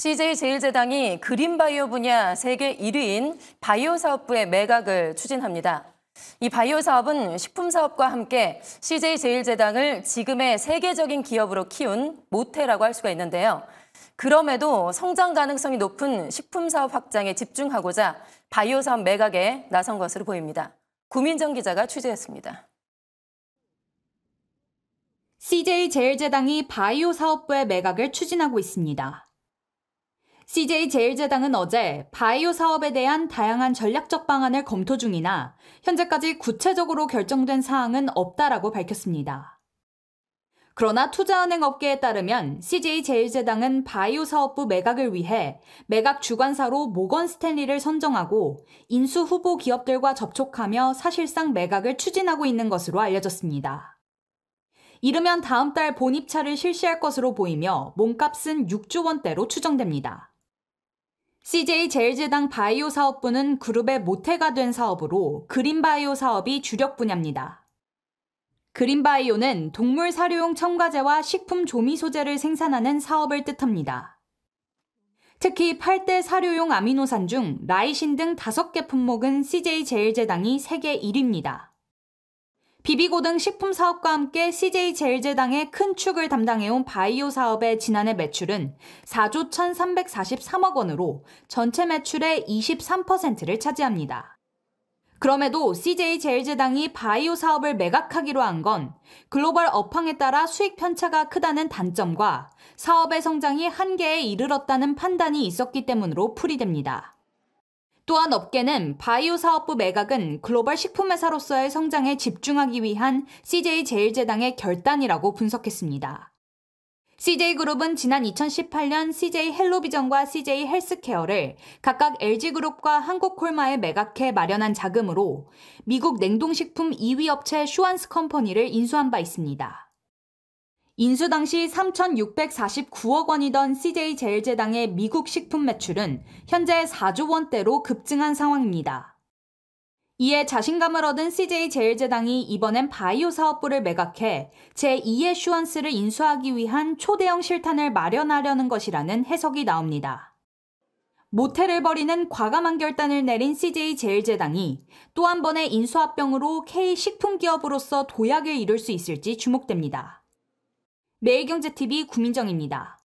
CJ제일제당이 그린바이오 분야 세계 1위인 바이오 사업부의 매각을 추진합니다. 이 바이오 사업은 식품 사업과 함께 CJ제일제당을 지금의 세계적인 기업으로 키운 모태라고 할 수가 있는데요. 그럼에도 성장 가능성이 높은 식품 사업 확장에 집중하고자 바이오 사업 매각에 나선 것으로 보입니다. 구민정 기자가 취재했습니다. CJ제일제당이 바이오 사업부의 매각을 추진하고 있습니다. CJ 제일제당은 어제 바이오 사업에 대한 다양한 전략적 방안을 검토 중이나 현재까지 구체적으로 결정된 사항은 없다라고 밝혔습니다. 그러나 투자은행 업계에 따르면 CJ 제일제당은 바이오 사업부 매각을 위해 매각 주관사로 모건 스탠리를 선정하고 인수 후보 기업들과 접촉하며 사실상 매각을 추진하고 있는 것으로 알려졌습니다. 이르면 다음 달 본입찰을 실시할 것으로 보이며 몸값은 6조 원대로 추정됩니다. CJ 제일제당 바이오 사업부는 그룹의 모태가 된 사업으로 그린바이오 사업이 주력 분야입니다. 그린바이오는 동물 사료용 첨가제와 식품 조미 소재를 생산하는 사업을 뜻합니다. 특히 8대 사료용 아미노산 중 라이신 등 5개 품목은 CJ 제일제당이 세계 1위입니다. 비비고등 식품 사업과 함께 CJ제일제당의 큰 축을 담당해온 바이오 사업의 지난해 매출은 4조 1,343억 원으로 전체 매출의 23%를 차지합니다. 그럼에도 CJ제일제당이 바이오 사업을 매각하기로 한 건 글로벌 업황에 따라 수익 편차가 크다는 단점과 사업의 성장이 한계에 이르렀다는 판단이 있었기 때문으로 풀이됩니다. 또한 업계는 바이오 사업부 매각은 글로벌 식품회사로서의 성장에 집중하기 위한 CJ제일제당의 결단이라고 분석했습니다. CJ그룹은 지난 2018년 CJ헬로비전과 CJ헬스케어를 각각 LG그룹과 한국콜마에 매각해 마련한 자금으로 미국 냉동식품 2위 업체 슈완스 컴퍼니를 인수한 바 있습니다. 인수 당시 3,649억 원이던 CJ제일제당의 미국 식품 매출은 현재 4조 원대로 급증한 상황입니다. 이에 자신감을 얻은 CJ제일제당이 이번엔 바이오 사업부를 매각해 제2의 슈원스를 인수하기 위한 초대형 실탄을 마련하려는 것이라는 해석이 나옵니다. 모텔을 벌이는 과감한 결단을 내린 CJ제일제당이 또 한 번의 인수합병으로 K식품기업으로서 도약을 이룰 수 있을지 주목됩니다. 매일경제TV 구민정입니다.